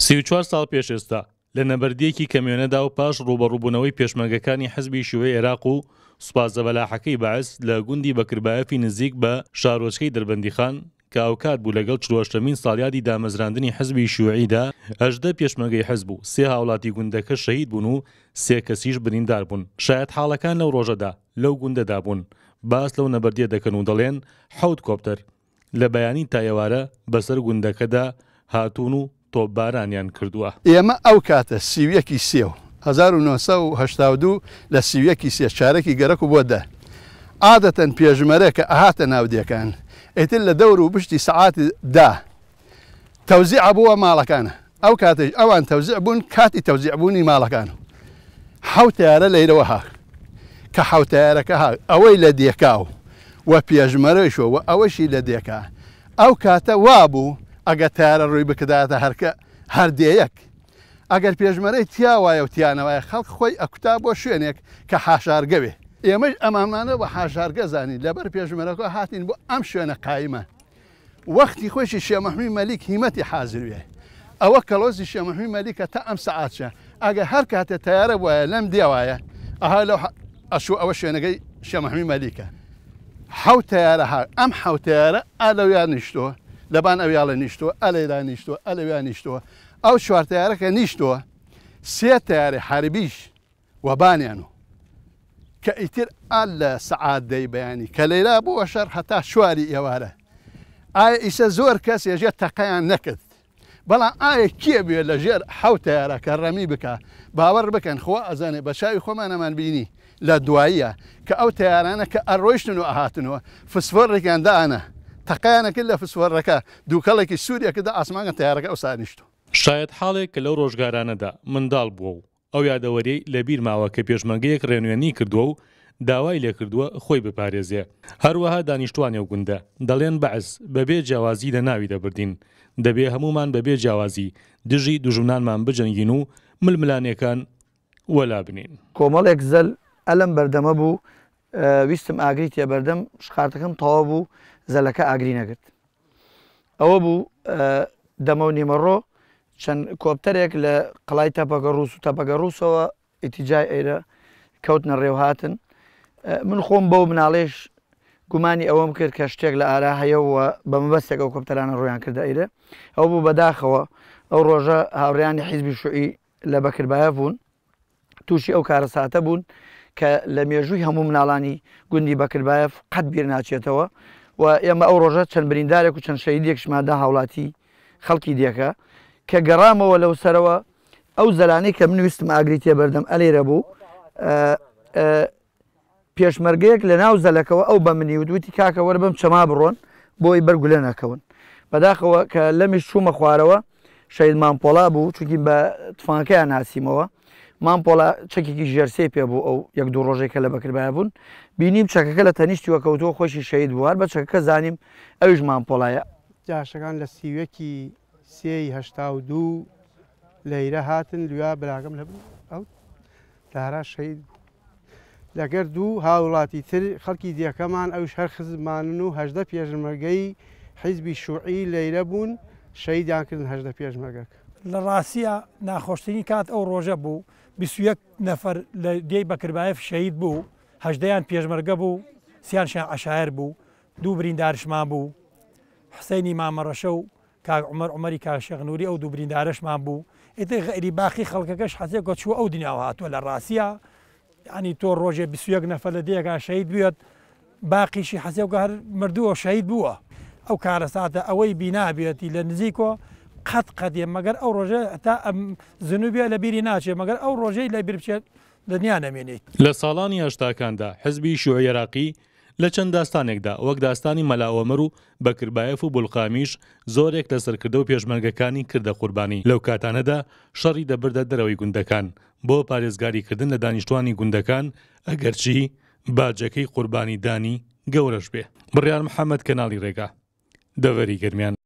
34 ساڵ پێش ئێستا لە نەبەردیەکی کەمیێنەدا و پاش ڕوبەڕووبوونەوەی پێشمەرگەکانی حزبی شوێ عێراق و سوپازە بەلاحەکەی باعس لە گوندی بەکربایەفی نزیک بە شارۆچکەی دەربەندیخان کاوکات بوو لەگەڵ چوەشتمین ساڵیادی دامەزراندنی حزبی شوعیدا ئەژدە پێشمەگەی حز بوو سێ هاوڵاتی گوندەکە شەید بوون و سێ کەسیش بریندار بوون شاید حاڵەکان لەو ڕۆژەدا لەو گوندەدا بوون باس لەو نەبەردیە دەکەن و دەڵێن حوت کۆپتەر لە بەیانی تایەوارە بەسەر گوندەکەدا هاتوون و تۆپ بارانیان کردووە ئێمە ئەو کاتە سیویەکی سێو 1992 لە سیویەکی سێ چارەکی گەرەک و بۆ دە عادەتەن پێژمەرە کە ئاهاتە ناودیەکان ئیتر لە دەور و بشتی سعاتی دا تەوزیع بووە ماڵەکانە ئەو کاتێک ئەوان تەوزیع بوون کاتی تەوزیع بوونی ماڵەکان حوتیارە لەیرەوە هاک کە حوتارەکە ها ئەوەی لە دێکاو وە پێژمەرەشەوە ئەوەشی لە دێکا ئەو کاتە وا بوو ئەگە تارە ڕووی بکداتە هەرکە هەردەیەک ئەگەر پێژمەرەی تیاوایە و تیانەوەی خەڵک خۆی ئەکوتا بۆ شوێنێک کە حاشارگەوێ ئێمەش ئەمامانە بە حاشارگە زانی لەبەر پێژمەرەکە هاتین بۆ ئەم شوێنە قایمە وەختی خۆشی شێمەحمی مەلیک هیمەتی حازروێ ئەوە کەلۆزی شێمەحمی مەلیکە تا ئەم سعاتچە ئەگە هەر کاتێ تیارە وایە لەم دێوایە ئەها لەو ئەشو ئەوە شوێنەکەی شێمەحمی مەلیکە حوت تیارە ها ئەم حوتیارە ئالەویان نیشتۆ لەبان ئەویاڵە نیشتووە ئەلێدا نیشتووە ئەلەویان نیشتووە ئەو شوارتیارەکە نیشتووە سێ تیاری حربیش وەبانیان و کە ئیتر ئال لە سعاد دەی بەیانی کە لەیلا بووە شەر هەتا شواری ئێوارە ئایا ئیسە زۆر کەس ێژێ تەقیان نەکرد بەڵام ئایا کیە بێ لە ژێر حوتارە کە ڕەمی بکە باوەڕ بکەن خۆ ئەزانێ بە چاوی خۆمانەمان بینی لە دواییە کە ئەو تیارانە کە ئەڕۆیشتن و ئاهاتنەوە فسفۆڕێکیان داانە تەقیانەکرد لە فسوەرەکە دووکەڵێکی سووریەکەدا ئاسمانگە تیارەکە ئەوسانیشتو شاید حاڵێک کە لەو ڕۆژگارانەدا منداڵ بووە و ئەو یادەوەری لە بیرماوە کە پێشمەنگەیەک ڕێنوێنی کردووە و داوای لێ کردووە خۆی بپارێزیە هەروەها دانیشتوانێ و گوندە دەڵێن بەعس بەبێ جیاوازی لە ناوی دەبردین دەبێ هەمومان بەبێ جیاوازی دژی دژمنانمان بجەنگین و ململانەکان وەلا بنین کۆمەڵێک زەل ئەلم بەردەمە بوو ویستم ئاگری تێبەردەم شخارتەکەم تەوا بوو زەلەکە ئاگری نەگرت ئەوە بوو دەمە و نیمەڕۆ چەند کۆپتەرێک لە قڵای تەپەکە ڕوس و تەپەکە ڕوسەوە ئیتیجای ئێرە کەوتنە ڕێوهاتن من خۆم بەو مناڵێش گومانی ئەوەم کرد کە شتێک لە ئارا هەیەەوە بەمەبەستێک ئەو کۆپتەرانە ڕۆیان کردە ئێرە ئەو بوو بەداخەوە ئەو ڕۆژە هاوڕیانی حیزبی شوعی لە بەکربایە بوون تووشی ئەو کارە ساتە بوون کە لە مێژووی هەموو مناڵانی گوندی بەکربایف قەت بیر ناچێتەوە و ئێمە ئەو ڕۆژە چەند بریندارێک و چەند شەیدێکشمادا هاوڵاتی خەڵکی دیەکە کە گەڕامەوە لەو سەرەوە ئەو زەلانەی کە منویستم ئاگری تێبەردەم ئەلێرە بوو پێشمەرگەیەک لە ناو زەلەکەەوە ئەو بە منی ودوتی کاکە وەربم چەما بڕۆن بۆی بەرگولە نەکەون بەداخەوە کە لەمیش چوومە خوارەوە شەیدمان پۆلا بوو چونکی بە تفانکەیان ناسیمەوە مان پۆڵە چەکێکی ژێرسی پێ بوو ئەو یەک دوو ڕۆژێکە لە بەکربای بوون بینیم چەکەکە لە تەنیشتی وەکەوتۆ خۆشی شەید بوار بە چەکەکە زانیم ئەوش مان پۆڵایە جاشەکان لە سیوەکی سێهشتا و دوو لەیرە هاتن لوا براگەم لە ئەو دارا شەید بوو لەگەر دوو هاوڵاتی تر خەڵکی دیەکەمان ئەوش هەر خزمانن و هەدە پێژمەگەی حیزبی شوعی لەیرە بوون شەیدیانکردن هەدە پێژمەگەک لە ڕاستە ناخۆشتنی کات ئەو ڕۆژە بوو 21 نەفەر لە دێی بەکربایف شەید بوو هەشدەیان پێشمەرگە بوو سیان شان عشاعر بوو دوو بریندارشمان بوو حسینی مامەڕەشە و کاعمەر عمەری کاشەغنووری ئەو دوو بریندارشمان بوو ئێتە غەری باخی خەڵکەکەش حەزێک کە چوە ئەو دنیاوە هاتووە لە ڕاستە ینی تۆ ڕۆژێ 21 نەفە لە دێگا شەید بێت باقیشی حەزێک هەر مردووە شەید بووە ئەو کارە ساتە ئەوەی بینابێتی لە نزیکۆ قەت قەدێ مەگەر ئەو ڕۆژە تا ئەم زنوبیە لە بیری ناچێ مەگەر ئەو ڕۆژەی لە بیرچێت دنیا نامێنیت لە ساڵانی هشتاکاندا حزبی شووە عێراقی لە چەند داستانێکدا وەک داستانی مەلاوەمەر و بەکربایەف و بولقامیش زۆرێک لە سەرکردە و پێشمەرگەکانی کردە قوربانی لەو کاتانەدا شەڕی دەبدە دەرەوەی گوندەکان بۆ پارێزگاریکردن لە دانیشتوانی گوندەکان ئەگەرچی باجەکەی قوربانی دانی گەورەش بێ بڕیار محەممەد کەناڵی ڕێگا دەوەری گرمیان